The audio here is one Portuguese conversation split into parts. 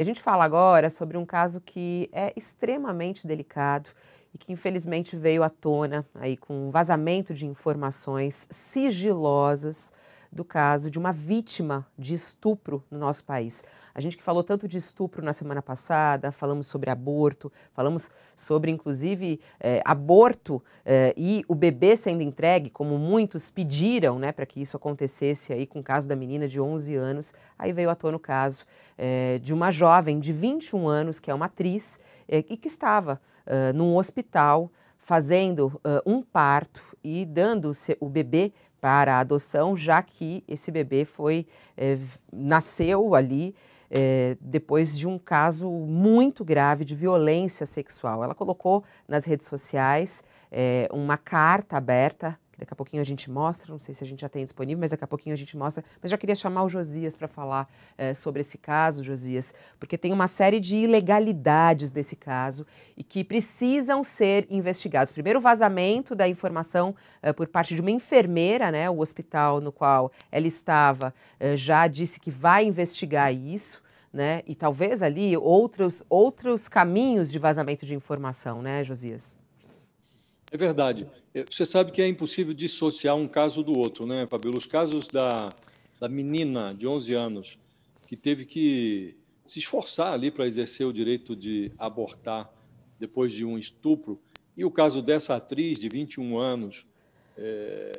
A gente fala agora sobre um caso que é extremamente delicado e que infelizmente veio à tona aí com um vazamento de informações sigilosas do caso de uma vítima de estupro no nosso país. A gente que falou tanto de estupro na semana passada, falamos sobre aborto, falamos sobre, inclusive, é, aborto é, e o bebê sendo entregue, como muitos pediram né, para que isso acontecesse aí com o caso da menina de 11 anos. Aí veio à tona o caso é, de uma jovem de 21 anos, que é uma atriz, e que estava num hospital fazendo uh, um parto e dando o bebê para a adoção, já que esse bebê foi eh, nasceu ali eh, depois de um caso muito grave de violência sexual. Ela colocou nas redes sociais eh, uma carta aberta daqui a pouquinho a gente mostra, não sei se a gente já tem disponível, mas daqui a pouquinho a gente mostra. Mas já queria chamar o Josias para falar é, sobre esse caso, Josias, porque tem uma série de ilegalidades desse caso e que precisam ser investigados. Primeiro, o vazamento da informação é, por parte de uma enfermeira, né? O hospital no qual ela estava é, já disse que vai investigar isso. Né? E talvez ali outros, outros caminhos de vazamento de informação, né, Josias? É verdade. É, você sabe que é impossível dissociar um caso do outro, né, Fabíola? Os casos da, da menina de 11 anos que teve que se esforçar ali para exercer o direito de abortar depois de um estupro, e o caso dessa atriz de 21 anos, é,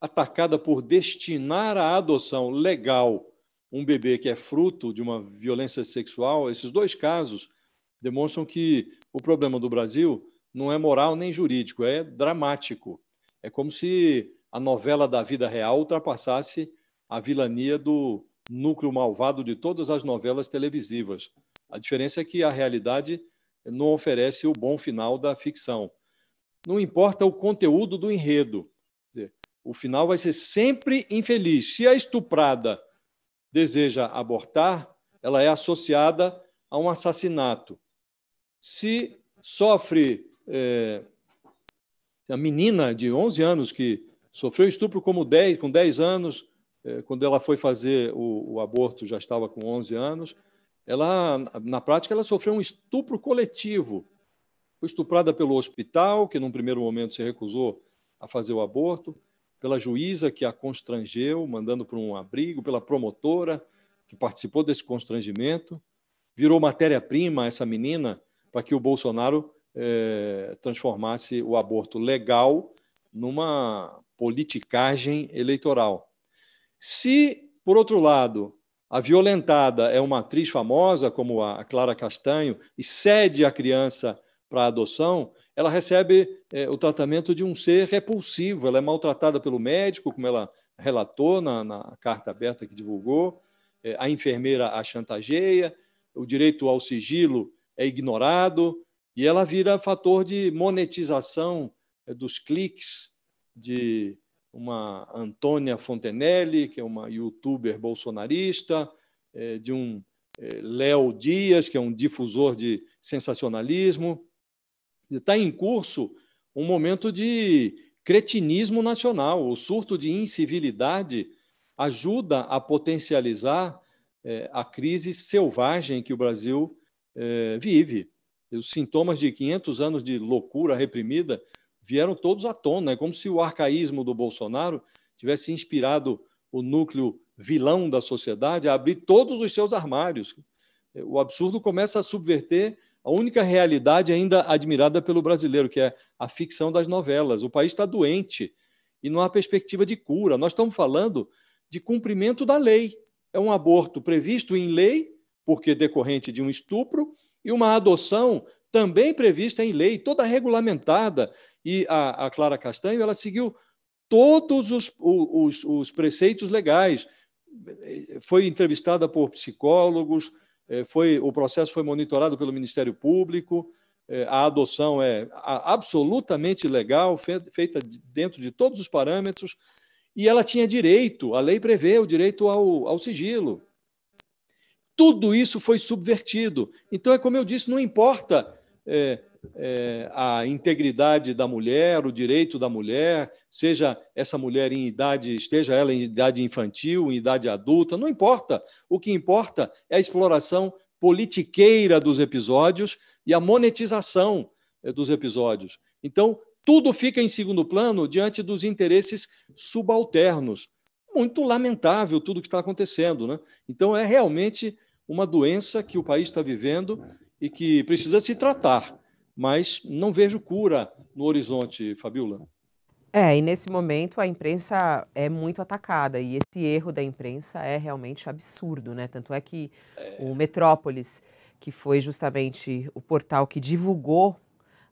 atacada por destinar à adoção legal um bebê que é fruto de uma violência sexual, esses dois casos demonstram que o problema do Brasil não é moral nem jurídico, é dramático. É como se a novela da vida real ultrapassasse a vilania do núcleo malvado de todas as novelas televisivas. A diferença é que a realidade não oferece o bom final da ficção. Não importa o conteúdo do enredo, o final vai ser sempre infeliz. Se a estuprada deseja abortar, ela é associada a um assassinato. Se sofre é, a menina de 11 anos que sofreu estupro como 10, com 10 anos, é, quando ela foi fazer o, o, aborto já estava com 11 anos, ela na prática ela sofreu um estupro coletivo. Foi estuprada pelo hospital, que num primeiro momento se recusou a fazer o aborto, pela juíza que a constrangeu, mandando para um abrigo, pela promotora que participou desse constrangimento, virou matéria-prima essa menina para que o Bolsonaro é, transformasse o aborto legal numa politicagem eleitoral. Se, por outro lado, a violentada é uma atriz famosa, como a Clara Castanho, e cede a criança para adoção, ela recebe é, o tratamento de um ser repulsivo, ela é maltratada pelo médico, como ela relatou na, na carta aberta que divulgou, é, a enfermeira a chantageia, o direito ao sigilo é ignorado, e ela vira fator de monetização é, dos cliques de uma Antônia Fontenelle, que é uma youtuber bolsonarista, é, de um é, Léo Dias, que é um difusor de sensacionalismo. Está em curso um momento de cretinismo nacional. O surto de incivilidade ajuda a potencializar a crise selvagem que o Brasil vive os sintomas de 500 anos de loucura reprimida vieram todos à tona. É como se o arcaísmo do Bolsonaro tivesse inspirado o núcleo vilão da sociedade a abrir todos os seus armários. O absurdo começa a subverter a única realidade ainda admirada pelo brasileiro, que é a ficção das novelas. O país está doente e não há perspectiva de cura. Nós estamos falando de cumprimento da lei. É um aborto previsto em lei, porque decorrente de um estupro, e uma adoção também prevista em lei, toda regulamentada. E a, a Clara Castanho ela seguiu todos os, os, os, preceitos legais. Foi entrevistada por psicólogos, eh, foi, o processo foi monitorado pelo Ministério Público, eh, a adoção é absolutamente legal, feita dentro de todos os parâmetros, e ela tinha direito, a lei prevê o direito ao, ao sigilo. Tudo isso foi subvertido. Então, é como eu disse, não importa é, é, a integridade da mulher, o direito da mulher, seja essa mulher em idade, esteja ela em idade infantil, em idade adulta, não importa. O que importa é a exploração politiqueira dos episódios e a monetização é, dos episódios. Então, tudo fica em segundo plano diante dos interesses subalternos muito lamentável tudo o que está acontecendo. Né? Então, é realmente uma doença que o país está vivendo e que precisa se tratar, mas não vejo cura no horizonte, Fabiola. É, e nesse momento a imprensa é muito atacada e esse erro da imprensa é realmente absurdo, né? Tanto é que é... o Metrópolis, que foi justamente o portal que divulgou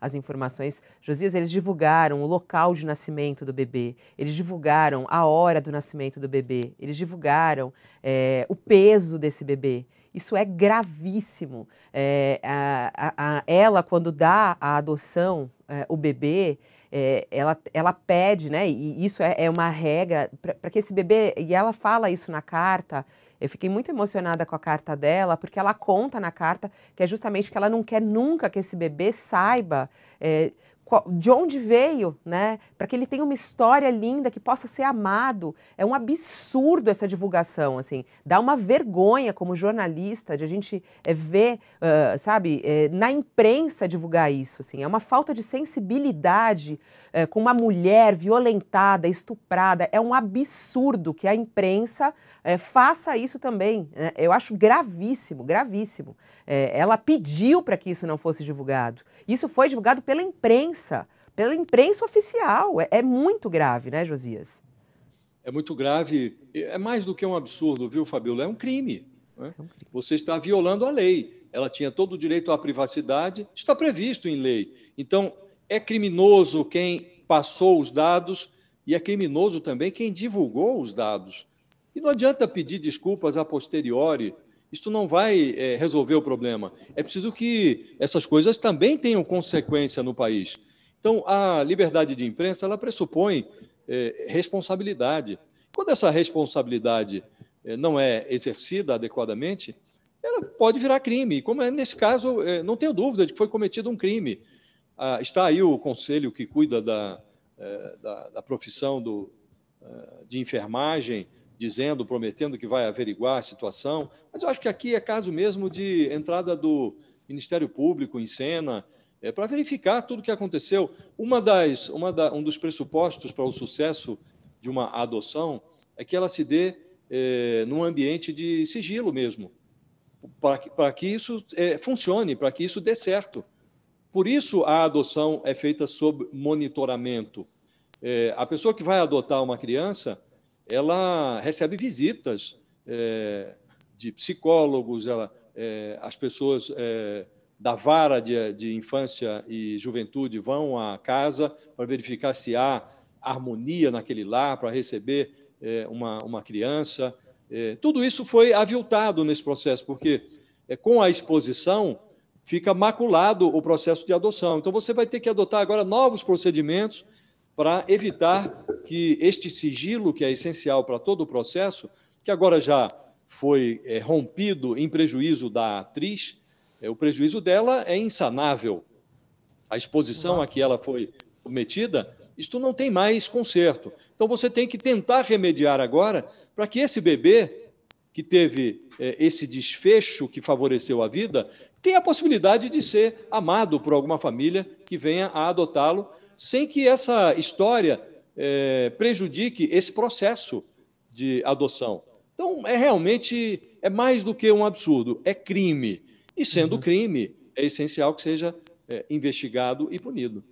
as informações, Josias, eles divulgaram o local de nascimento do bebê, eles divulgaram a hora do nascimento do bebê, eles divulgaram é, o peso desse bebê. Isso é gravíssimo. É, a, a, a, ela, quando dá a adoção, é, o bebê, é, ela, ela pede, né? E isso é, é uma regra para que esse bebê, e ela fala isso na carta, eu fiquei muito emocionada com a carta dela, porque ela conta na carta que é justamente que ela não quer nunca que esse bebê saiba. É, de onde veio, né? Para que ele tenha uma história linda, que possa ser amado. É um absurdo essa divulgação, assim. Dá uma vergonha como jornalista de a gente é, ver, uh, sabe, é, na imprensa divulgar isso, assim. É uma falta de sensibilidade é, com uma mulher violentada, estuprada. É um absurdo que a imprensa faça isso também. Né? Eu acho gravíssimo, gravíssimo. ela pediu para que isso não fosse divulgado. Isso foi divulgado pela imprensa imprensa, pela imprensa oficial. É, é muito grave, né, Josias? É muito grave. É mais do que um absurdo, viu, Fabiola? É um crime. Né? É um crime. Você está violando a lei. Ela tinha todo o direito à privacidade, está previsto em lei. Então, é criminoso quem passou os dados e é criminoso também quem divulgou os dados. E não adianta pedir desculpas a posteriori. Isto não vai é, resolver o problema. É preciso que essas coisas também tenham consequência no país. Então, a liberdade de imprensa ela pressupõe eh, responsabilidade. Quando essa responsabilidade eh, não é exercida adequadamente, ela pode virar crime. Como é nesse caso, eh, não tenho dúvida de que foi cometido um crime. Ah, está aí o conselho que cuida da, da, da profissão do, de enfermagem, dizendo, prometendo que vai averiguar a situação. Mas eu acho que aqui é caso mesmo de entrada do Ministério Público em cena é, para verificar tudo o que aconteceu. Uma das, uma da, um dos pressupostos para o sucesso de uma adoção é que ela se dê é, num ambiente de sigilo mesmo, para que, para que isso é, funcione, para que isso dê certo. Por isso, a adoção é feita sob monitoramento. É, a pessoa que vai adotar uma criança, ela recebe visitas é, de psicólogos, ela, as pessoas da vara de, de infância e juventude vão à casa para verificar se há harmonia naquele lar, para receber é, uma, uma criança. É, tudo isso foi aviltado nesse processo, porque é, com a exposição fica maculado o processo de adoção. Então você vai ter que adotar agora novos procedimentos para evitar que este sigilo, que é essencial para todo o processo, que agora já foi é, rompido em prejuízo da atriz, é, o prejuízo dela é insanável. A exposição Nossa. a que ela foi submetida, isto não tem mais conserto. Então você tem que tentar remediar agora para que esse bebê que teve é, esse desfecho que favoreceu a vida tenha a possibilidade de ser amado por alguma família que venha a adotá-lo, sem que essa história é, prejudique esse processo de adoção. Então é realmente é mais do que um absurdo, é crime. E sendo uhum. crime, é essencial que seja é, investigado e punido.